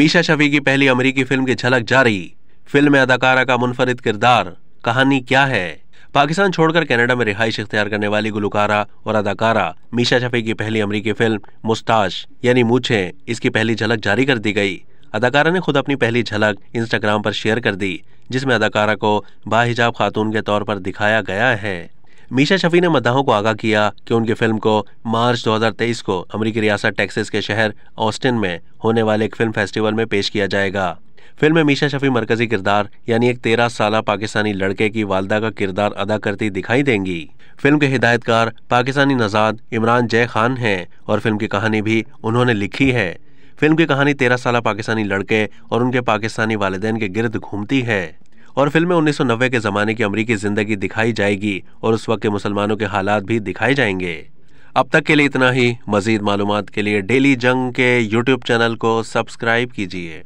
मीशा शफी की पहली अमरीकी फिल्म की झलक जारी फिल्म में अदाकारा का मुनफरद किरदार कहानी क्या है पाकिस्तान छोड़कर कनाडा में रिहाइश इख्तियार करने वाली गुलकारा और अदाकारा मीशा शफी की पहली अमरीकी फिल्म मुस्ताश यानी मूछे इसकी पहली झलक जारी कर दी गई अदाकारा ने खुद अपनी पहली झलक इंस्टाग्राम पर शेयर कर दी जिसमें अदाकारा को बाहिजाब खातून के तौर पर दिखाया गया है मीशा शफी ने मद्दाहों को आगाह किया कि उनकी फिल्म को मार्च 2023 को अमरीकी रियासत टेक्सिस के शहर ऑस्टिन में होने वाले एक फिल्म फेस्टिवल में पेश किया जाएगा फिल्म में मीशा शफी मरकजी किरदार यानी एक तेरह साल पाकिस्तानी लड़के की वालदा का किरदार अदा करती दिखाई देंगी फिल्म के हिदायतकार पाकिस्तानी नजाद इमरान जय खान हैं और फिल्म की कहानी भी उन्होंने लिखी है फिल्म की कहानी तेरह साल पाकिस्तानी लड़के और उनके पाकिस्तानी वालदेन के गिरद घूमती है और फिल्म में 1990 के ज़माने की अमरीकी ज़िंदगी दिखाई जाएगी और उस वक्त के मुसलमानों के हालात भी दिखाए जाएंगे अब तक के लिए इतना ही मज़ीद मालूम के लिए डेली जंग के यूट्यूब चैनल को सब्सक्राइब कीजिए